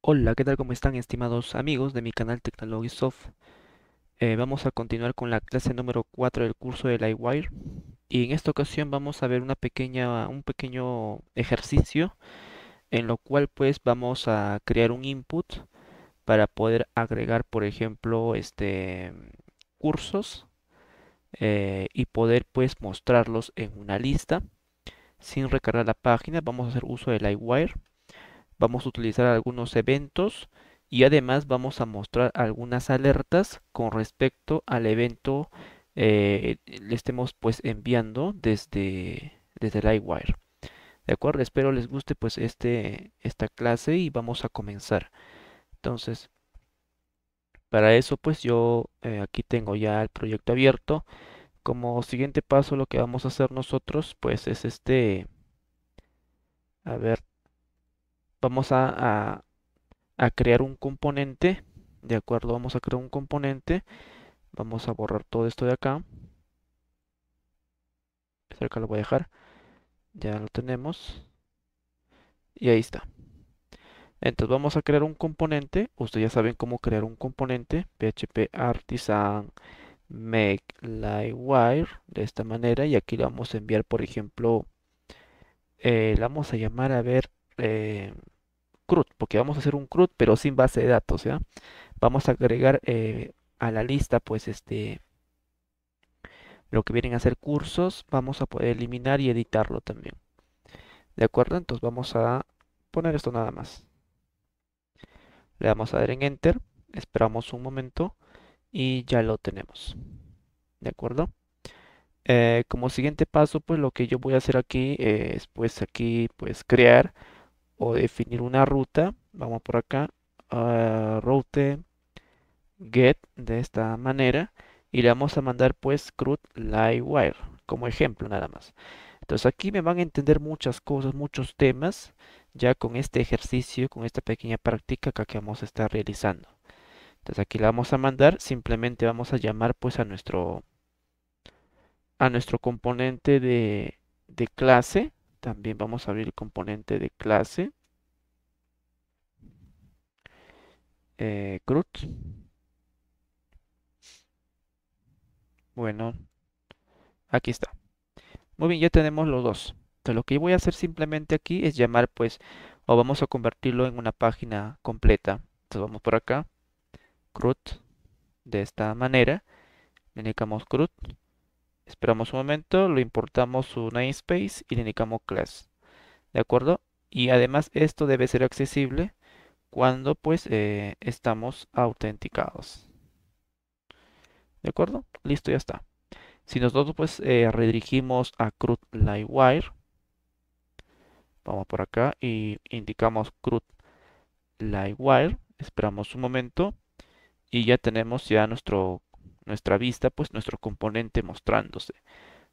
Hola, ¿qué tal? ¿Cómo están estimados amigos de mi canal Tecnologisoft? Eh, vamos a continuar con la clase número 4 del curso de Lightwire y en esta ocasión vamos a ver una pequeña, un pequeño ejercicio en lo cual pues vamos a crear un input para poder agregar por ejemplo este cursos eh, y poder pues mostrarlos en una lista sin recargar la página vamos a hacer uso de Lightwire vamos a utilizar algunos eventos y además vamos a mostrar algunas alertas con respecto al evento eh, le estemos pues enviando desde, desde Lightwire. De acuerdo, espero les guste pues este, esta clase y vamos a comenzar. Entonces, para eso pues yo eh, aquí tengo ya el proyecto abierto. Como siguiente paso lo que vamos a hacer nosotros pues es este, a ver, vamos a, crear un componente, de acuerdo, vamos a crear un componente, vamos a borrar todo esto de acá, este acá lo voy a dejar, ya lo tenemos, y ahí está. Entonces vamos a crear un componente, ustedes ya saben cómo crear un componente, php artisan make live wire, de esta manera, y aquí le vamos a enviar, por ejemplo, eh, le vamos a llamar a ver eh, CRUD, porque vamos a hacer un CRUD pero sin base de datos, Vamos a agregar eh, a la lista, pues, este, lo que vienen a ser cursos, vamos a poder eliminar y editarlo también. ¿De acuerdo? Entonces vamos a poner esto nada más. Le damos a dar en Enter, esperamos un momento y ya lo tenemos. ¿De acuerdo? Eh, como siguiente paso, pues lo que yo voy a hacer aquí eh, es pues aquí pues crear o definir una ruta, vamos por acá, route get de esta manera y le vamos a mandar pues CRUD Livewire como ejemplo nada más. Entonces aquí me van a entender muchas cosas, muchos temas ya con este ejercicio, con esta pequeña práctica que vamos a estar realizando. Entonces aquí la vamos a mandar, simplemente vamos a llamar pues a nuestro a nuestro componente de, de clase también vamos a abrir el componente de clase. Eh, CRUD. Bueno, aquí está. Muy bien, ya tenemos los dos. Entonces, lo que voy a hacer simplemente aquí es llamar, pues, o vamos a convertirlo en una página completa. Entonces, vamos por acá, CRUD, de esta manera. Indicamos CRUD Esperamos un momento, lo importamos su namespace y le indicamos class. ¿De acuerdo? Y además esto debe ser accesible cuando pues eh, estamos autenticados. ¿De acuerdo? Listo, ya está. Si nosotros pues eh, redirigimos a CRUD Livewire, vamos por acá y indicamos CRUD Livewire, esperamos un momento y ya tenemos ya nuestro nuestra vista, pues nuestro componente mostrándose.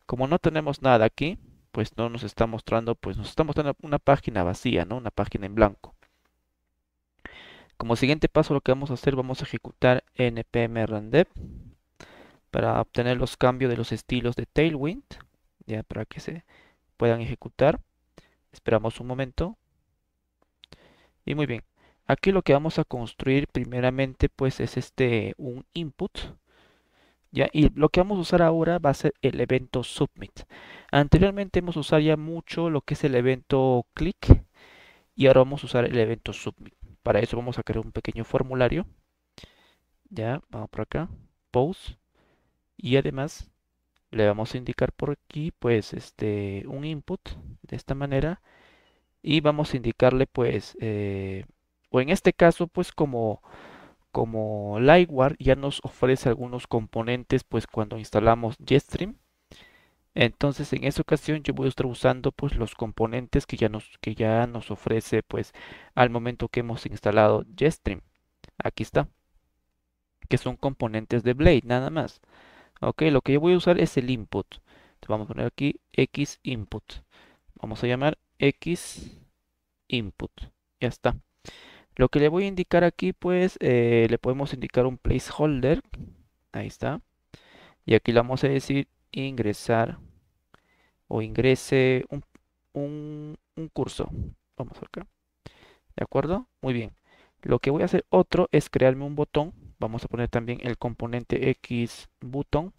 Como no tenemos nada aquí, pues no nos está mostrando, pues nos está mostrando una página vacía, ¿no? Una página en blanco. Como siguiente paso lo que vamos a hacer, vamos a ejecutar npm para obtener los cambios de los estilos de Tailwind, ya para que se puedan ejecutar. Esperamos un momento. Y muy bien, aquí lo que vamos a construir primeramente pues es este un input y lo que vamos a usar ahora va a ser el evento submit. Anteriormente hemos usado ya mucho lo que es el evento click y ahora vamos a usar el evento submit. Para eso vamos a crear un pequeño formulario. Ya, vamos por acá, post y además le vamos a indicar por aquí pues este un input de esta manera y vamos a indicarle pues eh, o en este caso pues como como Lightware ya nos ofrece algunos componentes pues cuando instalamos Jetstream entonces en esta ocasión yo voy a estar usando pues los componentes que ya nos, que ya nos ofrece pues al momento que hemos instalado Jetstream aquí está que son componentes de Blade nada más ok lo que yo voy a usar es el input vamos a poner aquí X input vamos a llamar X input ya está lo que le voy a indicar aquí, pues, eh, le podemos indicar un placeholder. Ahí está. Y aquí le vamos a decir ingresar o ingrese un, curso. Vamos acá. ¿De acuerdo? Muy bien. Lo que voy a hacer otro es crearme un botón. Vamos a poner también el componente X button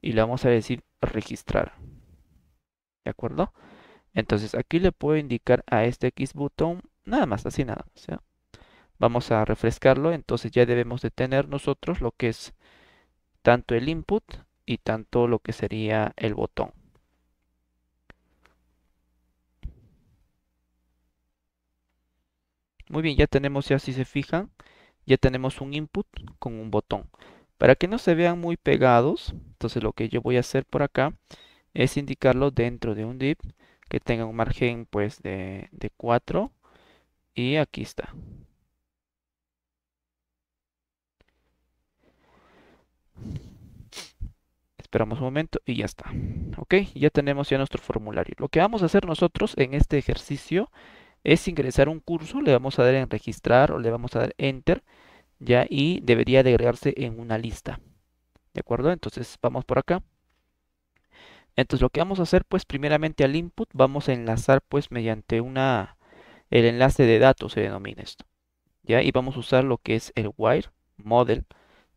Y le vamos a decir registrar. ¿De acuerdo? Entonces aquí le puedo indicar a este X button nada más, así nada Vamos a refrescarlo, entonces ya debemos de tener nosotros lo que es tanto el input y tanto lo que sería el botón. Muy bien, ya tenemos ya si se fijan, ya tenemos un input con un botón. Para que no se vean muy pegados, entonces lo que yo voy a hacer por acá es indicarlo dentro de un div que tenga un margen pues de, de 4 y aquí está. Esperamos un momento y ya está. Ok, ya tenemos ya nuestro formulario. Lo que vamos a hacer nosotros en este ejercicio es ingresar un curso, le vamos a dar en registrar o le vamos a dar enter, ya y debería de agregarse en una lista. ¿De acuerdo? Entonces vamos por acá. Entonces lo que vamos a hacer pues primeramente al input vamos a enlazar pues mediante una el enlace de datos se denomina esto. ¿Ya? Y vamos a usar lo que es el wire model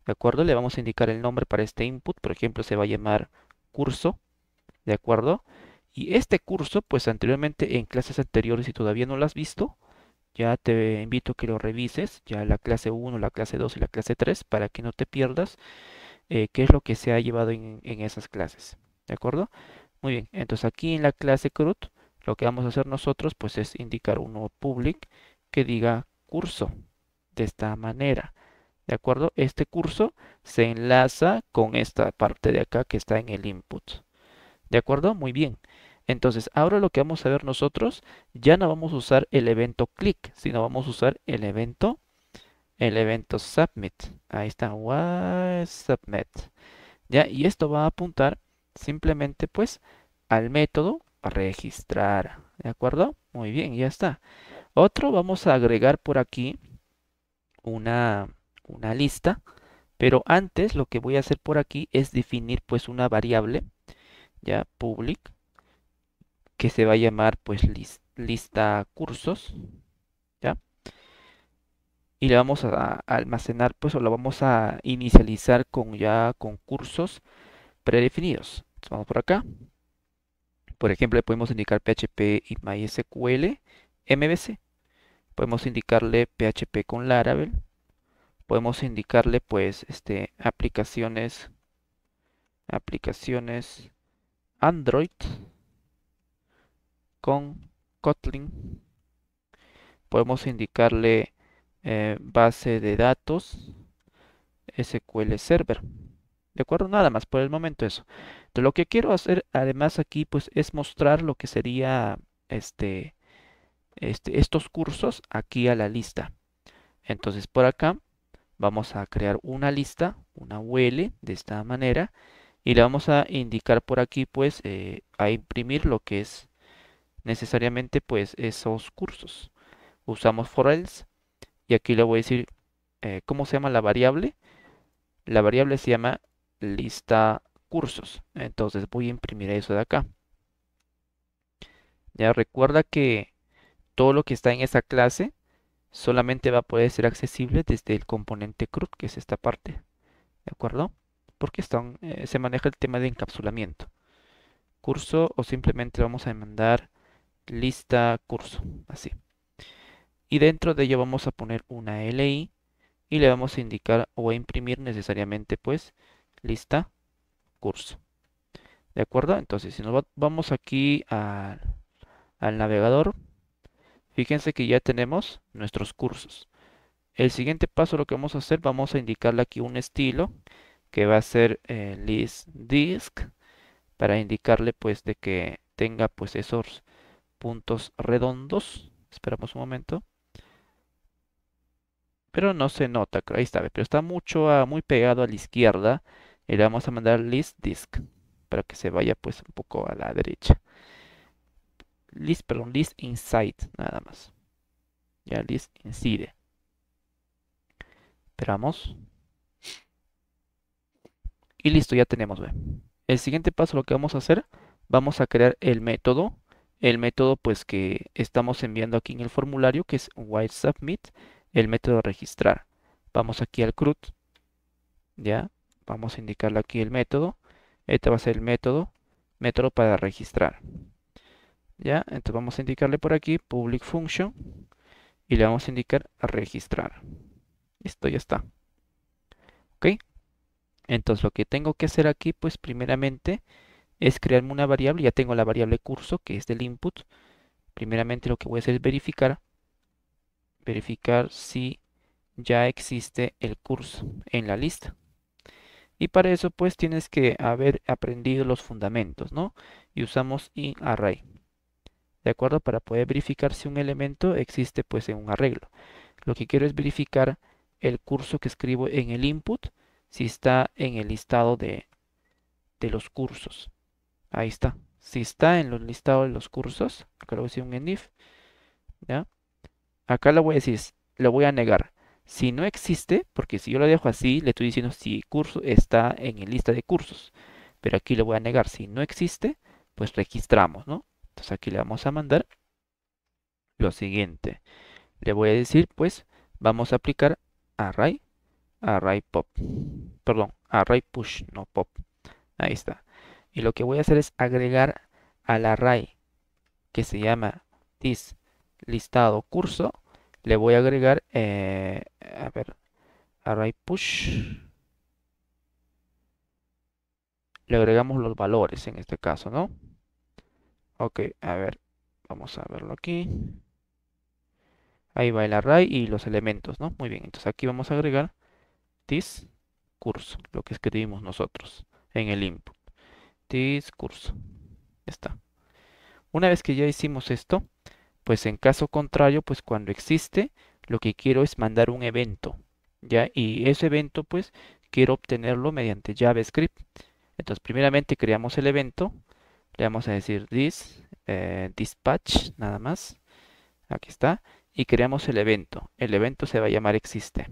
¿De acuerdo? Le vamos a indicar el nombre para este input. Por ejemplo, se va a llamar curso. ¿De acuerdo? Y este curso, pues anteriormente en clases anteriores, si todavía no lo has visto, ya te invito a que lo revises, ya la clase 1, la clase 2 y la clase 3, para que no te pierdas eh, qué es lo que se ha llevado en, esas clases. ¿De acuerdo? Muy bien, entonces aquí en la clase CRUD, lo que vamos a hacer nosotros, pues es indicar un nuevo public que diga curso, de esta manera. ¿De acuerdo? Este curso se enlaza con esta parte de acá que está en el input. ¿De acuerdo? Muy bien. Entonces, ahora lo que vamos a ver nosotros, ya no vamos a usar el evento click, sino vamos a usar el evento, el evento submit. Ahí está, what submit. ¿Ya? Y esto va a apuntar simplemente pues al método registrar. ¿De acuerdo? Muy bien, ya está. Otro, vamos a agregar por aquí una, una lista, pero antes lo que voy a hacer por aquí es definir pues una variable, ya public, que se va a llamar pues lista cursos, ya. Y le vamos a, almacenar pues o la vamos a inicializar con ya con cursos predefinidos. vamos por acá. Por ejemplo, le podemos indicar PHP y MySQL, MVC. Podemos indicarle PHP con Laravel, podemos indicarle pues este aplicaciones aplicaciones Android con Kotlin podemos indicarle eh, base de datos SQL Server de acuerdo nada más por el momento eso Entonces, lo que quiero hacer además aquí pues es mostrar lo que sería este, este estos cursos aquí a la lista entonces por acá Vamos a crear una lista, una UL de esta manera y le vamos a indicar por aquí pues eh, a imprimir lo que es necesariamente pues esos cursos. Usamos for else y aquí le voy a decir eh, cómo se llama la variable. La variable se llama lista cursos. Entonces voy a imprimir eso de acá. Ya recuerda que todo lo que está en esa clase solamente va a poder ser accesible desde el componente CRUD, que es esta parte, ¿de acuerdo? Porque eh, se maneja el tema de encapsulamiento. Curso o simplemente vamos a demandar lista curso, así. Y dentro de ello vamos a poner una LI y le vamos a indicar o a imprimir necesariamente pues lista curso. ¿De acuerdo? Entonces si nos vamos aquí al navegador, Fíjense que ya tenemos nuestros cursos. El siguiente paso lo que vamos a hacer, vamos a indicarle aquí un estilo que va a ser eh, list disc para indicarle pues de que tenga pues esos puntos redondos. Esperamos un momento. Pero no se nota, ahí está, pero está mucho ah, muy pegado a la izquierda. Y le vamos a mandar list disc para que se vaya pues un poco a la derecha list, perdón, list inside, nada más. Ya list inside Esperamos. Y listo, ya tenemos, El siguiente paso lo que vamos a hacer, vamos a crear el método. El método pues que estamos enviando aquí en el formulario, que es white submit, el método registrar. Vamos aquí al CRUD, ya, vamos a indicarle aquí el método. Este va a ser el método, método para registrar. ¿ya? Entonces vamos a indicarle por aquí public function y le vamos a indicar a registrar. esto ya está. ¿Ok? Entonces lo que tengo que hacer aquí, pues primeramente es crearme una variable. Ya tengo la variable curso que es del input. Primeramente lo que voy a hacer es verificar. Verificar si ya existe el curso en la lista. Y para eso pues tienes que haber aprendido los fundamentos, ¿no? Y usamos in array. ¿de acuerdo? Para poder verificar si un elemento existe pues en un arreglo. Lo que quiero es verificar el curso que escribo en el input, si está en el listado de, los cursos. Ahí está. Si está en los listados de los cursos, acá le voy a decir un endif, ¿ya? Acá lo voy a decir, lo voy a negar. Si no existe, porque si yo lo dejo así, le estoy diciendo si curso está en el lista de cursos. Pero aquí lo voy a negar, si no existe, pues registramos, ¿no? Entonces aquí le vamos a mandar lo siguiente. Le voy a decir, pues, vamos a aplicar array, array pop. Perdón, array push, no pop. Ahí está. Y lo que voy a hacer es agregar al array que se llama this listado curso. Le voy a agregar, eh, a ver, array push. Le agregamos los valores en este caso, ¿no? Ok, a ver, vamos a verlo aquí. Ahí va el array y los elementos, ¿no? Muy bien, entonces aquí vamos a agregar this curso, lo que escribimos nosotros en el input. This curso. Ya está. Una vez que ya hicimos esto, pues en caso contrario, pues cuando existe, lo que quiero es mandar un evento, ¿ya? Y ese evento, pues, quiero obtenerlo mediante JavaScript. Entonces, primeramente creamos el evento, le vamos a decir this, eh, dispatch, nada más. Aquí está. Y creamos el evento. El evento se va a llamar existe.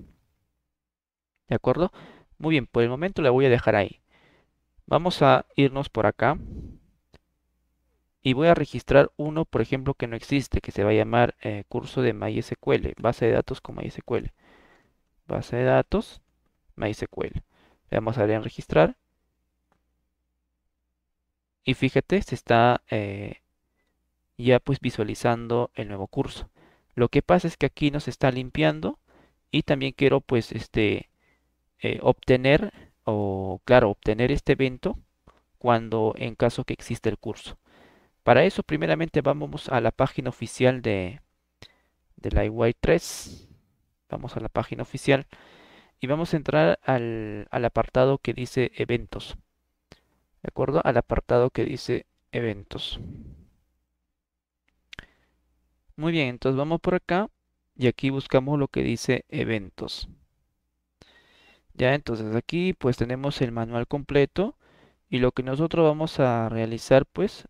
¿De acuerdo? Muy bien, por el momento la voy a dejar ahí. Vamos a irnos por acá. Y voy a registrar uno, por ejemplo, que no existe, que se va a llamar eh, curso de MySQL, base de datos con MySQL. Base de datos, MySQL. Le vamos a dar en registrar y fíjate, se está eh, ya pues visualizando el nuevo curso. Lo que pasa es que aquí nos está limpiando y también quiero pues este eh, obtener o claro, obtener este evento cuando en caso que exista el curso. Para eso primeramente vamos a la página oficial de, la IY3. Vamos a la página oficial y vamos a entrar al, al apartado que dice eventos de acuerdo al apartado que dice eventos. Muy bien, entonces vamos por acá y aquí buscamos lo que dice eventos. Ya, entonces aquí pues tenemos el manual completo y lo que nosotros vamos a realizar pues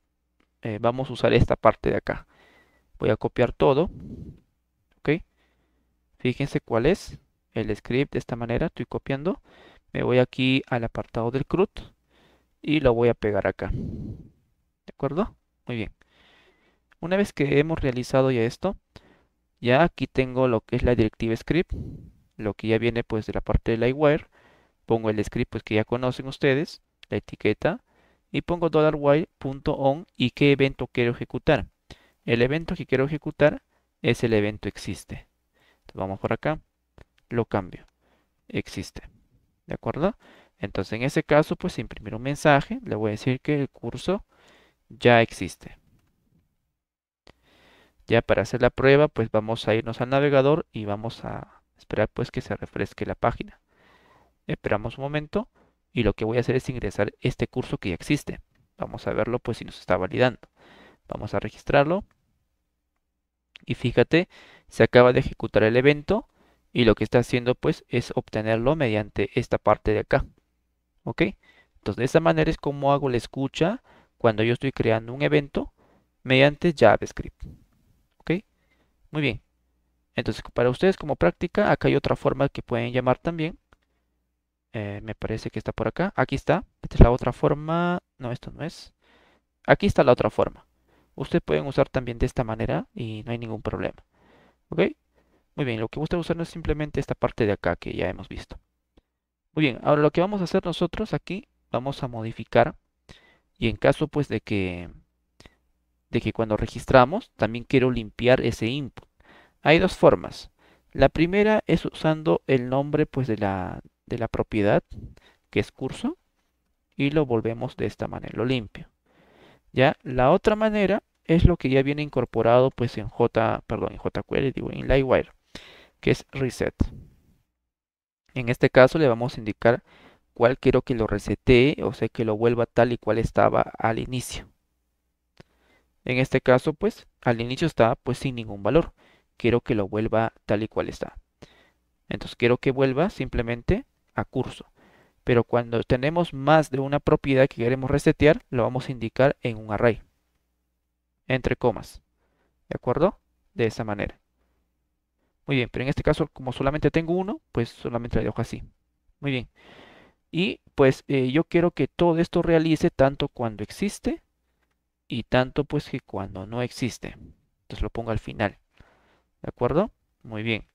eh, vamos a usar esta parte de acá. Voy a copiar todo. Ok. Fíjense cuál es el script de esta manera. Estoy copiando. Me voy aquí al apartado del CRUD y lo voy a pegar acá. ¿De acuerdo? Muy bien. Una vez que hemos realizado ya esto, ya aquí tengo lo que es la directiva script, lo que ya viene pues de la parte de la IWire Pongo el script pues, que ya conocen ustedes, la etiqueta, y pongo on y qué evento quiero ejecutar. El evento que quiero ejecutar es el evento existe. vamos por acá, lo cambio, existe. ¿De acuerdo? Entonces en ese caso, pues imprimir un mensaje, le voy a decir que el curso ya existe. Ya para hacer la prueba, pues vamos a irnos al navegador y vamos a esperar pues que se refresque la página. Esperamos un momento y lo que voy a hacer es ingresar este curso que ya existe. Vamos a verlo pues si nos está validando. Vamos a registrarlo. Y fíjate, se acaba de ejecutar el evento y lo que está haciendo pues es obtenerlo mediante esta parte de acá. ¿Ok? Entonces, de esta manera es como hago la escucha cuando yo estoy creando un evento mediante JavaScript. ¿Ok? Muy bien. Entonces, para ustedes como práctica, acá hay otra forma que pueden llamar también. Eh, me parece que está por acá. Aquí está. Esta es la otra forma. No, esto no es. Aquí está la otra forma. Ustedes pueden usar también de esta manera y no hay ningún problema. ¿Ok? Muy bien, lo que gusta usar no es simplemente esta parte de acá que ya hemos visto. Muy bien, ahora lo que vamos a hacer nosotros aquí, vamos a modificar y en caso pues de que, de que cuando registramos también quiero limpiar ese input. Hay dos formas. La primera es usando el nombre pues de la, de la propiedad que es curso y lo volvemos de esta manera, lo limpio. Ya, la otra manera es lo que ya viene incorporado pues en J, perdón, en jQuery, digo en LiveWire, que es reset. En este caso le vamos a indicar cuál quiero que lo resetee, o sea que lo vuelva tal y cual estaba al inicio. En este caso, pues, al inicio está pues sin ningún valor. Quiero que lo vuelva tal y cual está. Entonces quiero que vuelva simplemente a curso. Pero cuando tenemos más de una propiedad que queremos resetear, lo vamos a indicar en un array. Entre comas. ¿De acuerdo? De esa manera. Muy bien, pero en este caso, como solamente tengo uno, pues solamente le dejo así. Muy bien. Y pues eh, yo quiero que todo esto realice tanto cuando existe y tanto pues que cuando no existe. Entonces lo pongo al final. ¿De acuerdo? Muy bien.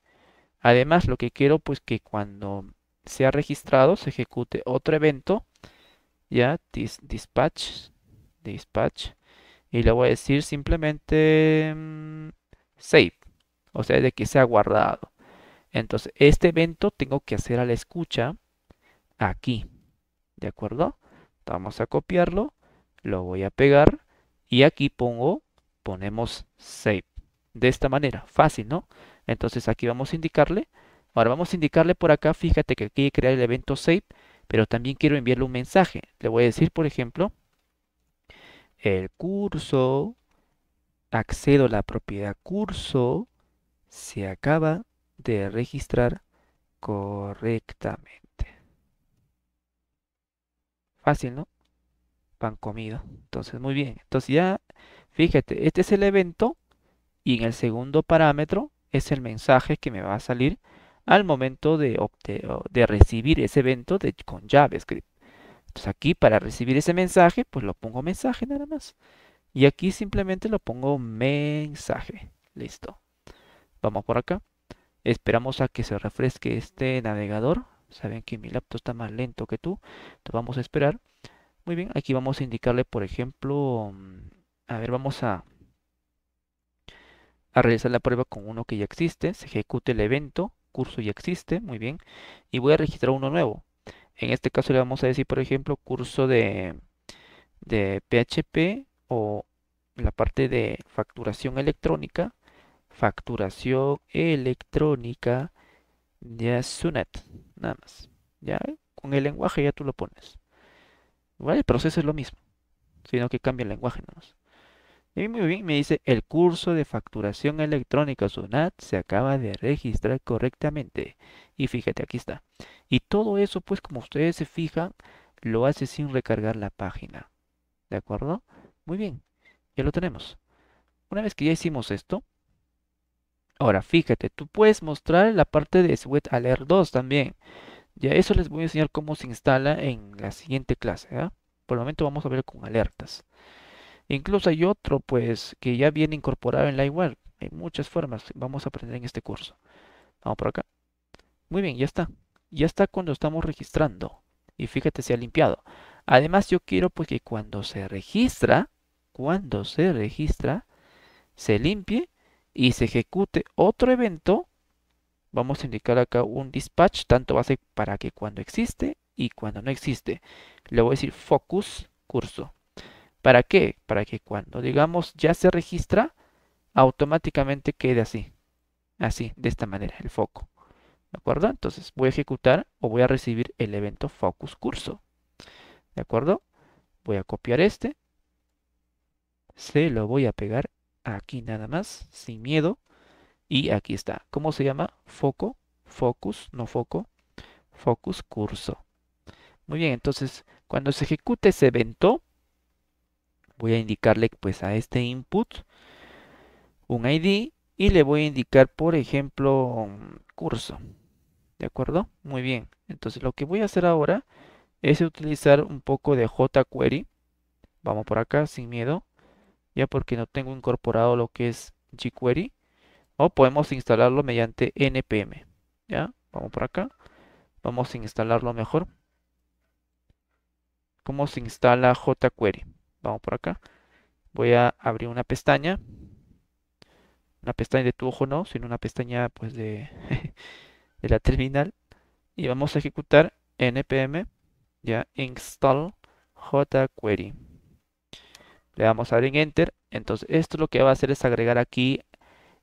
Además, lo que quiero pues que cuando sea registrado se ejecute otro evento. Ya, dispatch. Dispatch. Y le voy a decir simplemente mm, save o sea, de que se ha guardado. Entonces, este evento tengo que hacer a la escucha aquí, ¿de acuerdo? Vamos a copiarlo, lo voy a pegar y aquí pongo, ponemos save. De esta manera, fácil, ¿no? Entonces aquí vamos a indicarle, ahora vamos a indicarle por acá, fíjate que aquí crear el evento save, pero también quiero enviarle un mensaje. Le voy a decir, por ejemplo, el curso, accedo a la propiedad curso, se acaba de registrar correctamente. Fácil, ¿no? Pan comido. Entonces, muy bien. Entonces ya, fíjate, este es el evento y en el segundo parámetro es el mensaje que me va a salir al momento de, de, recibir ese evento de, con JavaScript. Entonces aquí para recibir ese mensaje, pues lo pongo mensaje nada más. Y aquí simplemente lo pongo mensaje. Listo. Vamos por acá. Esperamos a que se refresque este navegador. Saben que mi laptop está más lento que tú. Entonces vamos a esperar. Muy bien, aquí vamos a indicarle, por ejemplo, mm, a ver, vamos a, realizar la prueba con uno que ya existe. Se ejecute el evento, curso ya existe, muy bien. Y voy a registrar uno nuevo. En este caso le vamos a decir, por ejemplo, curso de PHP o la parte de facturación electrónica facturación electrónica de SUNAT, nada más. Ya con el lenguaje ya tú lo pones. Igual el proceso es lo mismo, sino que cambia el lenguaje nada Y muy bien, me dice, el curso de facturación electrónica SUNAT se acaba de registrar correctamente. Y fíjate, aquí está. Y todo eso, pues como ustedes se fijan, lo hace sin recargar la página. ¿De acuerdo? Muy bien, ya lo tenemos. Una vez que ya hicimos esto, Ahora, fíjate, tú puedes mostrar la parte de SWEET Alert 2 también. Ya eso les voy a enseñar cómo se instala en la siguiente clase. ¿ah? Por el momento vamos a ver con alertas. Incluso hay otro pues que ya viene incorporado en la igual. Hay muchas formas. Vamos a aprender en este curso. Vamos por acá. Muy bien, ya está. Ya está cuando estamos registrando. Y fíjate, se ha limpiado. Además, yo quiero pues que cuando se registra, cuando se registra, se limpie y se ejecute otro evento, vamos a indicar acá un dispatch, tanto va a ser para que cuando existe y cuando no existe. Le voy a decir focus curso. ¿Para qué? Para que cuando digamos ya se registra, automáticamente quede así. Así, de esta manera, el foco. ¿De acuerdo? Entonces voy a ejecutar o voy a recibir el evento focus curso. ¿De acuerdo? Voy a copiar este. Se lo voy a pegar Aquí nada más, sin miedo. Y aquí está. ¿Cómo se llama? Foco, focus, no foco, focus curso. Muy bien, entonces cuando se ejecute ese evento, voy a indicarle pues a este input un ID y le voy a indicar, por ejemplo, curso. ¿De acuerdo? Muy bien. Entonces lo que voy a hacer ahora es utilizar un poco de jQuery. Vamos por acá sin miedo ya porque no tengo incorporado lo que es jQuery o podemos instalarlo mediante npm ya vamos por acá vamos a instalarlo mejor cómo se instala jQuery vamos por acá voy a abrir una pestaña una pestaña de tu ojo no sino una pestaña pues de de la terminal y vamos a ejecutar npm ya install jQuery le vamos a dar en enter entonces esto lo que va a hacer es agregar aquí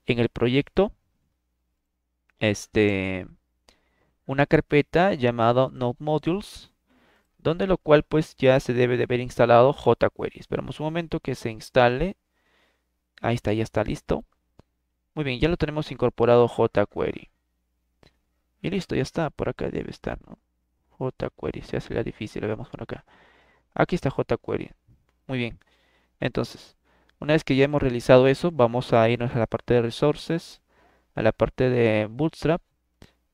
en el proyecto este una carpeta llamada node modules donde lo cual pues ya se debe de haber instalado jQuery esperamos un momento que se instale ahí está ya está listo muy bien ya lo tenemos incorporado jQuery y listo ya está por acá debe estar ¿no? jQuery se hace la difícil lo vemos por acá aquí está jQuery muy bien entonces, una vez que ya hemos realizado eso, vamos a irnos a la parte de Resources, a la parte de Bootstrap.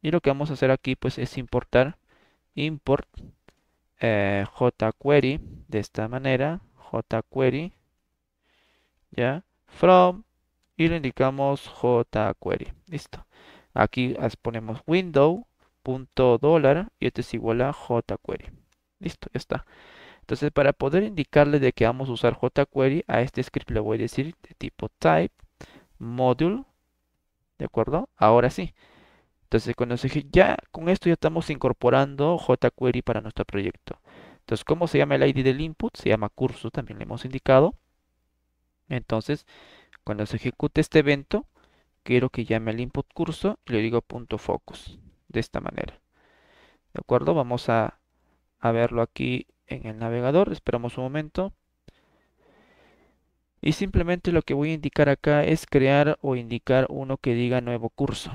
Y lo que vamos a hacer aquí pues es importar, import eh, jQuery de esta manera, jQuery, ya, from, y le indicamos jQuery. Listo. Aquí ponemos window.dollar y este es igual a jQuery. Listo, ya está. Entonces, para poder indicarle de que vamos a usar jQuery, a este script le voy a decir de tipo type module, ¿de acuerdo? Ahora sí. Entonces, cuando se, ya con esto ya estamos incorporando jQuery para nuestro proyecto. Entonces, ¿cómo se llama el ID del input? Se llama curso, también le hemos indicado. Entonces, cuando se ejecute este evento, quiero que llame al input curso y le digo punto focus, de esta manera. ¿De acuerdo? Vamos a, a verlo aquí en el navegador. Esperamos un momento. Y simplemente lo que voy a indicar acá es crear o indicar uno que diga nuevo curso.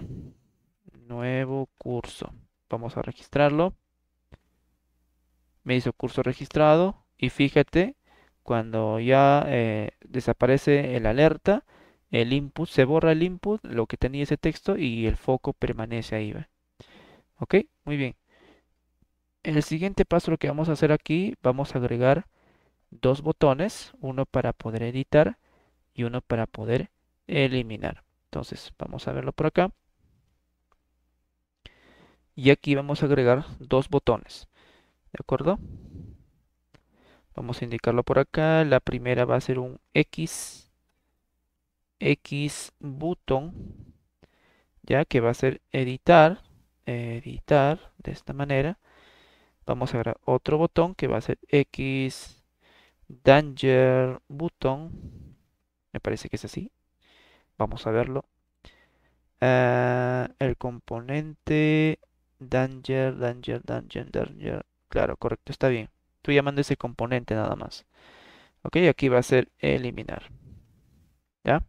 Nuevo curso. Vamos a registrarlo. Me hizo curso registrado. Y fíjate, cuando ya eh, desaparece el alerta, el input, se borra el input, lo que tenía ese texto y el foco permanece ahí. ¿Ok? Muy bien el siguiente paso lo que vamos a hacer aquí, vamos a agregar dos botones, uno para poder editar y uno para poder eliminar. Entonces, vamos a verlo por acá. Y aquí vamos a agregar dos botones, ¿de acuerdo? Vamos a indicarlo por acá. La primera va a ser un X, X button, ya que va a ser editar, editar de esta manera Vamos a agregar otro botón que va a ser X Danger Button. Me parece que es así. Vamos a verlo. Ah, el componente Danger, Danger, Danger, Danger. Claro, correcto, está bien. Estoy llamando ese componente nada más. Ok, aquí va a ser eliminar. ¿Ya?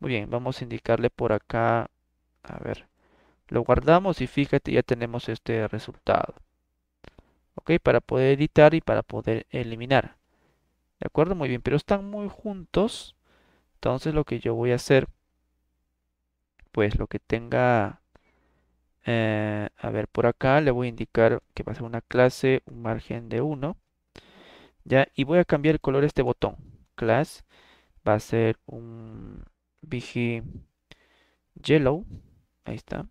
Muy bien, vamos a indicarle por acá. A ver. Lo guardamos y fíjate, ya tenemos este resultado. Para poder editar y para poder eliminar. ¿De acuerdo? Muy bien, pero están muy juntos. Entonces lo que yo voy a hacer, pues lo que tenga, eh, a ver, por acá le voy a indicar que va a ser una clase, un margen de 1. Ya, y voy a cambiar el color de este botón. Class va a ser un vg Yellow. Ahí está.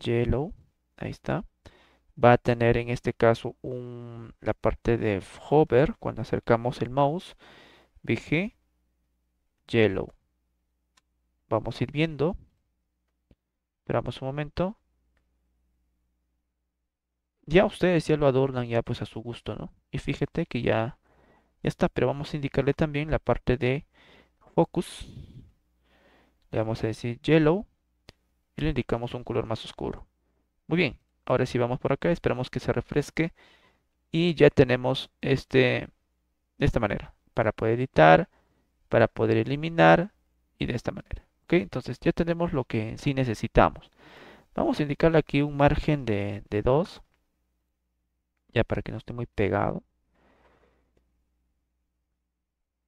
Yellow. Ahí está va a tener en este caso la parte de hover cuando acercamos el mouse VG yellow vamos a ir viendo esperamos un momento ya ustedes ya lo adornan ya pues a su gusto no y fíjate que ya está pero vamos a indicarle también la parte de focus le vamos a decir yellow y le indicamos un color más oscuro muy bien Ahora sí vamos por acá, esperamos que se refresque y ya tenemos este de esta manera para poder editar, para poder eliminar y de esta manera. ¿ok? Entonces ya tenemos lo que sí necesitamos. Vamos a indicarle aquí un margen de, de 2, ya para que no esté muy pegado.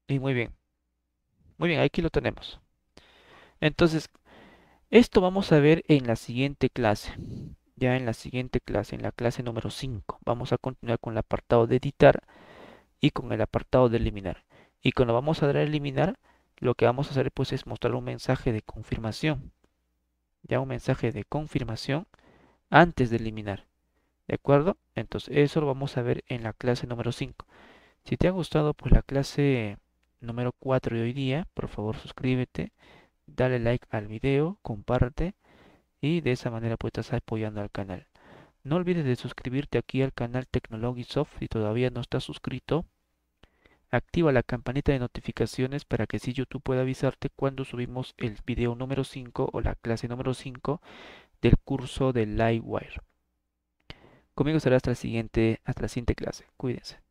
Y muy bien, muy bien, aquí lo tenemos. Entonces, esto vamos a ver en la siguiente clase ya en la siguiente clase, en la clase número 5. Vamos a continuar con el apartado de editar y con el apartado de eliminar. Y cuando vamos a dar a eliminar, lo que vamos a hacer pues es mostrar un mensaje de confirmación. Ya un mensaje de confirmación antes de eliminar. ¿De acuerdo? Entonces eso lo vamos a ver en la clase número 5. Si te ha gustado pues la clase número 4 de hoy día, por favor suscríbete, dale like al video, comparte y de esa manera pues estás apoyando al canal. No olvides de suscribirte aquí al canal Tecnologisoft si todavía no estás suscrito. Activa la campanita de notificaciones para que si YouTube pueda avisarte cuando subimos el video número 5 o la clase número 5 del curso de Livewire. Conmigo será hasta la siguiente, hasta la siguiente clase. Cuídense.